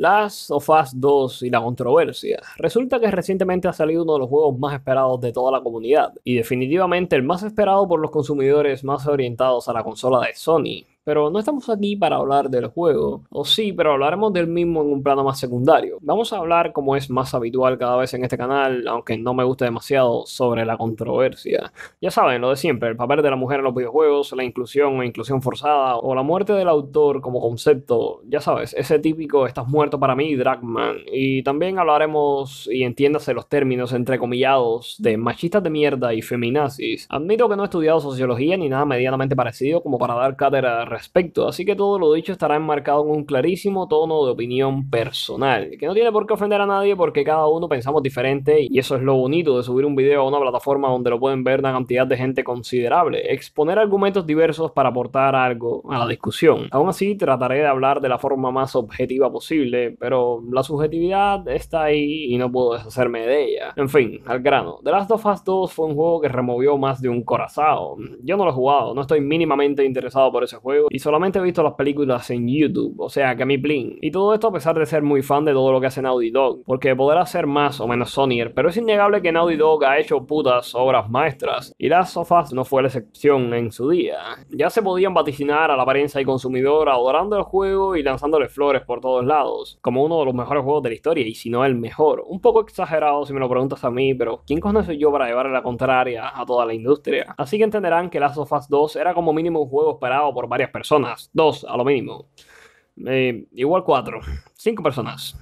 Last of Us 2 y la controversia. Resulta que recientemente ha salido uno de los juegos más esperados de toda la comunidad, y definitivamente el más esperado por los consumidores más orientados a la consola de Sony, pero no estamos aquí para hablar del juego, o sí, pero hablaremos del mismo en un plano más secundario. Vamos a hablar, como es más habitual cada vez en este canal, aunque no me guste demasiado, sobre la controversia. Ya saben, lo de siempre, el papel de la mujer en los videojuegos, la inclusión o inclusión forzada, o la muerte del autor como concepto, ya sabes, ese típico estás muerto para mí, Dragman. Y también hablaremos, y entiéndase los términos entrecomillados, de machistas de mierda y feminazis. Admito que no he estudiado sociología ni nada medianamente parecido como para dar cátedra respecto, así que todo lo dicho estará enmarcado en un clarísimo tono de opinión personal, que no tiene por qué ofender a nadie porque cada uno pensamos diferente y eso es lo bonito de subir un video a una plataforma donde lo pueden ver una cantidad de gente considerable, exponer argumentos diversos para aportar algo a la discusión. Aún así, trataré de hablar de la forma más objetiva posible, pero la subjetividad está ahí y no puedo deshacerme de ella. En fin, al grano. The Last of Us 2 fue un juego que removió más de un corazón. Yo no lo he jugado, no estoy mínimamente interesado por ese juego y solamente he visto las películas en YouTube, o sea que mi plin. Y todo esto a pesar de ser muy fan de todo lo que hace Naughty Dog, porque podrá ser más o menos Sonyer, pero es innegable que Naughty Dog ha hecho putas obras maestras, y las of no fue la excepción en su día. Ya se podían vaticinar a la apariencia y consumidor adorando el juego y lanzándole flores por todos lados, como uno de los mejores juegos de la historia, y si no el mejor. Un poco exagerado si me lo preguntas a mí, pero ¿quién conoce yo para llevarle la contraria a toda la industria? Así que entenderán que Last of Us 2 era como mínimo un juego esperado por varias personas, dos a lo mínimo. Eh, igual cuatro, cinco personas.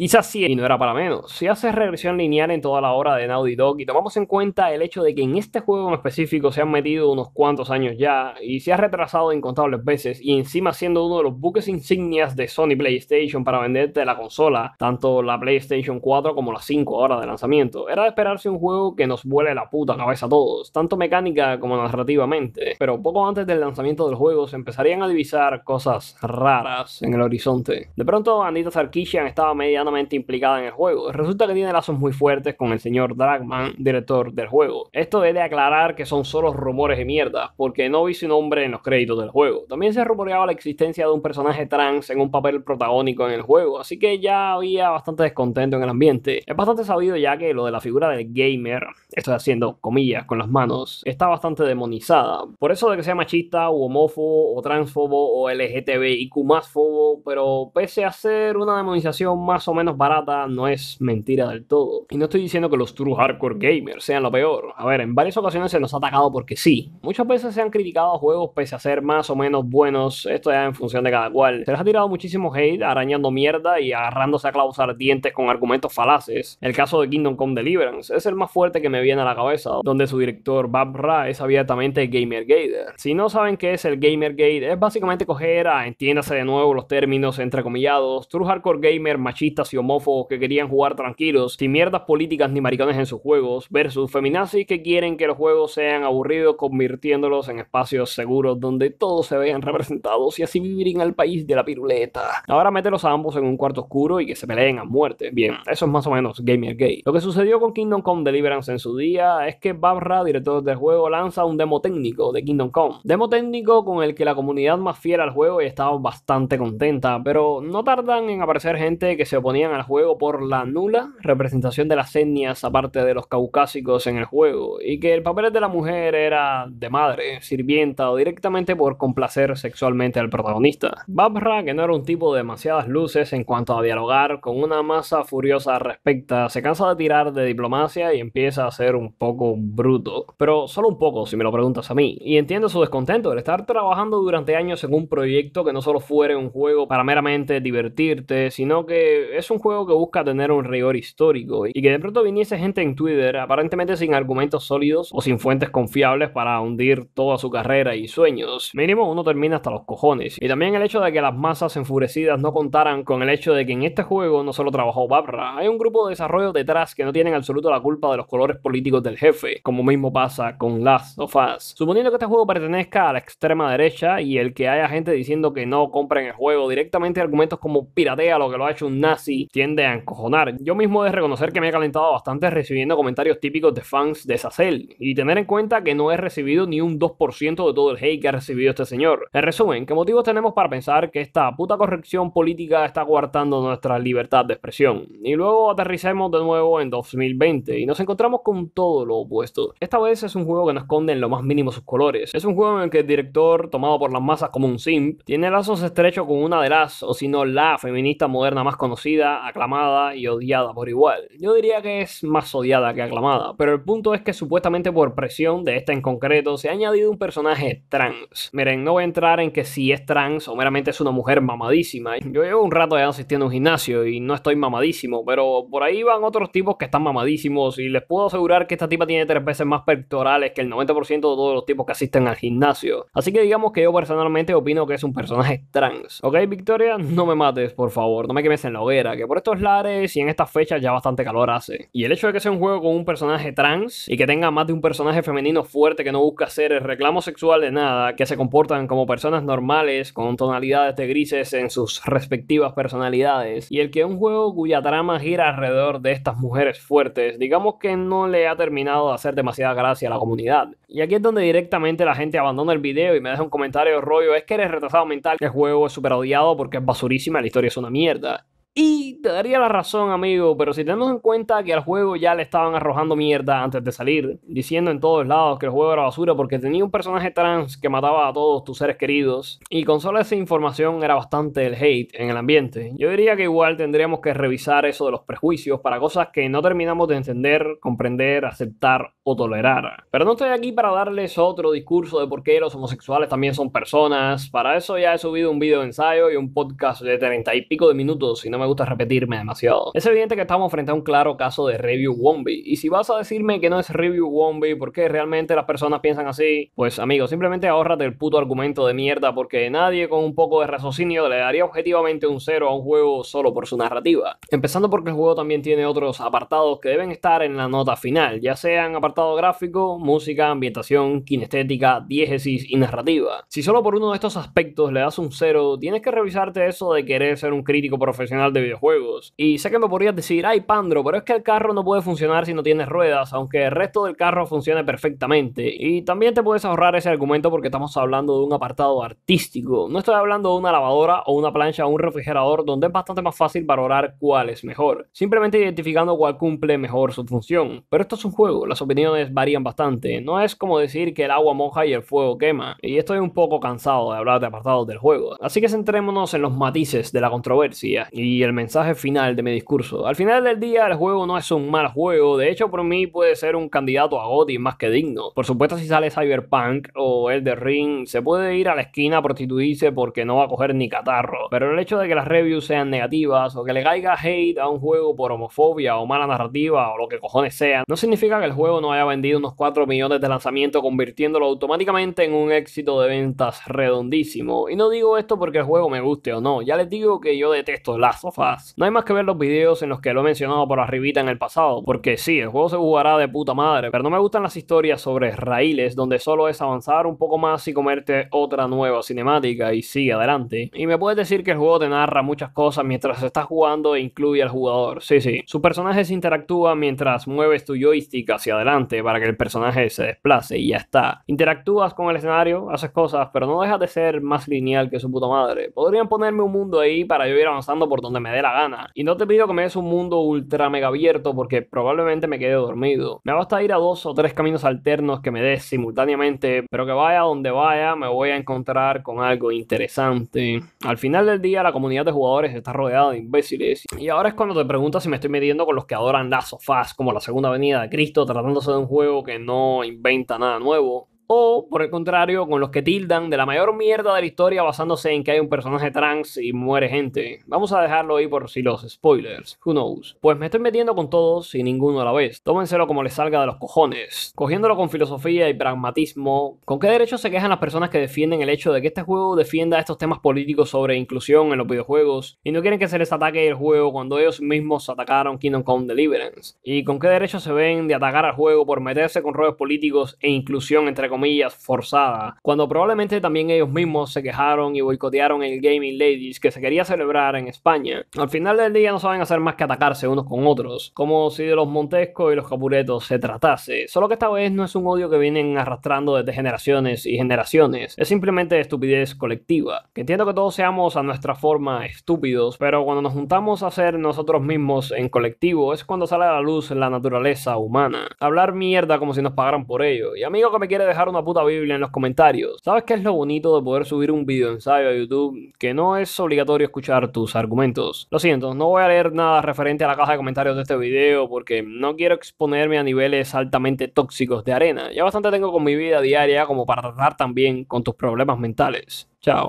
Quizás sí, y no era para menos. Si haces regresión lineal en toda la hora de Naughty Dog y tomamos en cuenta el hecho de que en este juego en específico se han metido unos cuantos años ya y se ha retrasado incontables veces y encima siendo uno de los buques insignias de Sony PlayStation para venderte la consola, tanto la PlayStation 4 como las 5 horas de lanzamiento, era de esperarse un juego que nos vuele la puta cabeza a todos, tanto mecánica como narrativamente. Pero poco antes del lanzamiento del juego se empezarían a divisar cosas raras en el horizonte. De pronto andita Sarkisian estaba mediana implicada en el juego. Resulta que tiene lazos muy fuertes con el señor Dragman, director del juego. Esto debe aclarar que son solo rumores de mierda, porque no vi su nombre en los créditos del juego. También se rumoreaba la existencia de un personaje trans en un papel protagónico en el juego, así que ya había bastante descontento en el ambiente. Es bastante sabido ya que lo de la figura del gamer, estoy haciendo comillas con las manos, está bastante demonizada. Por eso de que sea machista u homófobo o transfobo o LGTBIQ más fobo, pero pese a ser una demonización más o menos menos barata no es mentira del todo. Y no estoy diciendo que los true hardcore gamers sean lo peor. A ver, en varias ocasiones se nos ha atacado porque sí. Muchas veces se han criticado a juegos pese a ser más o menos buenos, esto ya en función de cada cual. Se les ha tirado muchísimo hate, arañando mierda y agarrándose a clavos ardientes con argumentos falaces. El caso de Kingdom Come Deliverance es el más fuerte que me viene a la cabeza, donde su director Bob es abiertamente Gamer Gator. Si no saben qué es el Gamer Gamergate, es básicamente coger a, entiéndase de nuevo los términos entrecomillados, true hardcore gamer, machistas y homófobos que querían jugar tranquilos, sin mierdas políticas ni maricones en sus juegos, versus feminazis que quieren que los juegos sean aburridos, convirtiéndolos en espacios seguros donde todos se vean representados y así vivir en el país de la piruleta. Ahora mételos a ambos en un cuarto oscuro y que se peleen a muerte. Bien, eso es más o menos Gamer Gay. Lo que sucedió con Kingdom Come Deliverance en su día es que Babra, director del juego, lanza un demo técnico de Kingdom Come. Demo técnico con el que la comunidad más fiel al juego estaba bastante contenta, pero no tardan en aparecer gente que se opone al juego por la nula representación de las etnias aparte de los caucásicos en el juego, y que el papel de la mujer era de madre, sirvienta o directamente por complacer sexualmente al protagonista. Babra, que no era un tipo de demasiadas luces en cuanto a dialogar con una masa furiosa respecta, se cansa de tirar de diplomacia y empieza a ser un poco bruto, pero solo un poco si me lo preguntas a mí, y entiendo su descontento de estar trabajando durante años en un proyecto que no solo fuera un juego para meramente divertirte, sino que es un juego que busca tener un rigor histórico y que de pronto viniese gente en Twitter, aparentemente sin argumentos sólidos o sin fuentes confiables para hundir toda su carrera y sueños. Mínimo uno termina hasta los cojones. Y también el hecho de que las masas enfurecidas no contaran con el hecho de que en este juego no solo trabajó Babra, hay un grupo de desarrollo detrás que no tienen absoluto la culpa de los colores políticos del jefe, como mismo pasa con Last of Us. Suponiendo que este juego pertenezca a la extrema derecha y el que haya gente diciendo que no compren el juego directamente argumentos como piratea lo que lo ha hecho un nazi tiende a encojonar. Yo mismo he de reconocer que me he calentado bastante recibiendo comentarios típicos de fans de Sacel y tener en cuenta que no he recibido ni un 2% de todo el hate que ha recibido este señor. En resumen, ¿qué motivos tenemos para pensar que esta puta corrección política está coartando nuestra libertad de expresión? Y luego aterricemos de nuevo en 2020 y nos encontramos con todo lo opuesto. Esta vez es un juego que no esconde en lo más mínimo sus colores. Es un juego en el que el director, tomado por las masas como un simp, tiene lazos estrechos con una de las, o si no la, feminista moderna más conocida aclamada y odiada por igual. Yo diría que es más odiada que aclamada, pero el punto es que supuestamente por presión de esta en concreto se ha añadido un personaje trans. Miren, no voy a entrar en que si es trans o meramente es una mujer mamadísima. Yo llevo un rato ya asistiendo a un gimnasio y no estoy mamadísimo, pero por ahí van otros tipos que están mamadísimos y les puedo asegurar que esta tipa tiene tres veces más pectorales que el 90% de todos los tipos que asisten al gimnasio. Así que digamos que yo personalmente opino que es un personaje trans. ¿Ok, Victoria? No me mates, por favor, no me quemes en la hoguera que por estos lares y en estas fechas ya bastante calor hace. Y el hecho de que sea un juego con un personaje trans y que tenga más de un personaje femenino fuerte que no busca hacer el reclamo sexual de nada, que se comportan como personas normales con tonalidades de grises en sus respectivas personalidades, y el que un juego cuya trama gira alrededor de estas mujeres fuertes, digamos que no le ha terminado de hacer demasiada gracia a la comunidad. Y aquí es donde directamente la gente abandona el video y me deja un comentario rollo, es que eres retrasado mental, el juego es súper odiado porque es basurísima, la historia es una mierda. Y te daría la razón, amigo, pero si tenemos en cuenta que al juego ya le estaban arrojando mierda antes de salir, diciendo en todos lados que el juego era basura porque tenía un personaje trans que mataba a todos tus seres queridos, y con solo esa información era bastante el hate en el ambiente, yo diría que igual tendríamos que revisar eso de los prejuicios para cosas que no terminamos de entender, comprender, aceptar tolerar. Pero no estoy aquí para darles otro discurso de por qué los homosexuales también son personas. Para eso ya he subido un video ensayo y un podcast de treinta y pico de minutos y no me gusta repetirme demasiado. Es evidente que estamos frente a un claro caso de review Wombie. Y si vas a decirme que no es review ¿por qué realmente las personas piensan así, pues amigo, simplemente ahórrate el puto argumento de mierda porque nadie con un poco de raciocinio le daría objetivamente un cero a un juego solo por su narrativa. Empezando porque el juego también tiene otros apartados que deben estar en la nota final, ya sean apartados gráfico, música, ambientación, kinestética, diégesis y narrativa. Si solo por uno de estos aspectos le das un cero, tienes que revisarte eso de querer ser un crítico profesional de videojuegos. Y sé que me podrías decir, ay Pandro, pero es que el carro no puede funcionar si no tienes ruedas, aunque el resto del carro funcione perfectamente. Y también te puedes ahorrar ese argumento porque estamos hablando de un apartado artístico. No estoy hablando de una lavadora o una plancha o un refrigerador donde es bastante más fácil valorar cuál es mejor. Simplemente identificando cuál cumple mejor su función. Pero esto es un juego, las opiniones varían bastante. No es como decir que el agua moja y el fuego quema, y estoy un poco cansado de hablar de apartados del juego. Así que centrémonos en los matices de la controversia y el mensaje final de mi discurso. Al final del día, el juego no es un mal juego, de hecho, por mí puede ser un candidato a GOTY más que digno. Por supuesto, si sale Cyberpunk o el de Ring, se puede ir a la esquina a prostituirse porque no va a coger ni catarro, pero el hecho de que las reviews sean negativas o que le caiga hate a un juego por homofobia o mala narrativa o lo que cojones sea, no significa que el juego no haya vendido unos 4 millones de lanzamientos, convirtiéndolo automáticamente en un éxito de ventas redondísimo. Y no digo esto porque el juego me guste o no, ya les digo que yo detesto las sofás. No hay más que ver los videos en los que lo he mencionado por arribita en el pasado, porque sí, el juego se jugará de puta madre, pero no me gustan las historias sobre raíles donde solo es avanzar un poco más y comerte otra nueva cinemática y sigue adelante. Y me puedes decir que el juego te narra muchas cosas mientras estás jugando e incluye al jugador. Sí, sí. Su personaje se interactúa mientras mueves tu joystick hacia adelante para que el personaje se desplace y ya está. Interactúas con el escenario, haces cosas, pero no dejas de ser más lineal que su puta madre. Podrían ponerme un mundo ahí para yo ir avanzando por donde me dé la gana. Y no te pido que me des un mundo ultra mega abierto porque probablemente me quede dormido. Me basta ir a dos o tres caminos alternos que me des simultáneamente, pero que vaya donde vaya me voy a encontrar con algo interesante. Al final del día la comunidad de jugadores está rodeada de imbéciles. Y ahora es cuando te preguntas si me estoy metiendo con los que adoran las sofás, como la segunda venida de Cristo tratándose un juego que no inventa nada nuevo o, por el contrario, con los que tildan de la mayor mierda de la historia basándose en que hay un personaje trans y muere gente. Vamos a dejarlo ahí por si los spoilers. Who knows? Pues me estoy metiendo con todos y ninguno a la vez. Tómenselo como les salga de los cojones. Cogiéndolo con filosofía y pragmatismo. ¿Con qué derecho se quejan las personas que defienden el hecho de que este juego defienda estos temas políticos sobre inclusión en los videojuegos y no quieren que se les ataque el juego cuando ellos mismos atacaron Kingdom Come Deliverance? ¿Y con qué derecho se ven de atacar al juego por meterse con roles políticos e inclusión entre comillas? forzada, cuando probablemente también ellos mismos se quejaron y boicotearon el Gaming Ladies que se quería celebrar en España. Al final del día no saben hacer más que atacarse unos con otros, como si de los Montesco y los Capuletos se tratase, solo que esta vez no es un odio que vienen arrastrando desde generaciones y generaciones, es simplemente estupidez colectiva. Que entiendo que todos seamos a nuestra forma estúpidos, pero cuando nos juntamos a ser nosotros mismos en colectivo es cuando sale a la luz la naturaleza humana. Hablar mierda como si nos pagaran por ello. Y amigo que me quiere dejar una puta Biblia en los comentarios. ¿Sabes qué es lo bonito de poder subir un video ensayo a YouTube? Que no es obligatorio escuchar tus argumentos. Lo siento, no voy a leer nada referente a la caja de comentarios de este video porque no quiero exponerme a niveles altamente tóxicos de arena. Ya bastante tengo con mi vida diaria como para tratar también con tus problemas mentales. Chao.